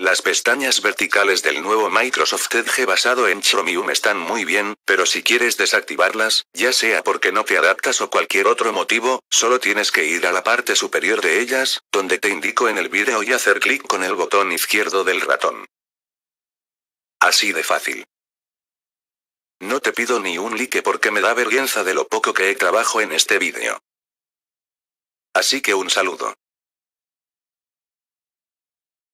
Las pestañas verticales del nuevo Microsoft Edge basado en Chromium están muy bien, pero si quieres desactivarlas, ya sea porque no te adaptas o cualquier otro motivo, solo tienes que ir a la parte superior de ellas, donde te indico en el vídeo y hacer clic con el botón izquierdo del ratón. Así de fácil. No te pido ni un like porque me da vergüenza de lo poco que he trabajo en este vídeo. Así que un saludo.